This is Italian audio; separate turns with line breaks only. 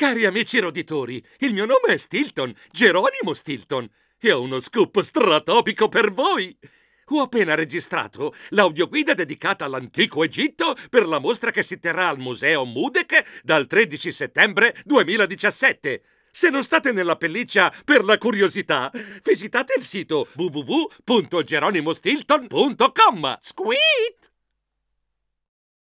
Cari amici roditori, il mio nome è Stilton, Geronimo Stilton, e ho uno scoop stratopico per voi! Ho appena registrato l'audioguida dedicata all'antico Egitto per la mostra che si terrà al Museo Mudek dal 13 settembre 2017. Se non state nella pelliccia per la curiosità, visitate il sito www.geronimostilton.com.
Squeak!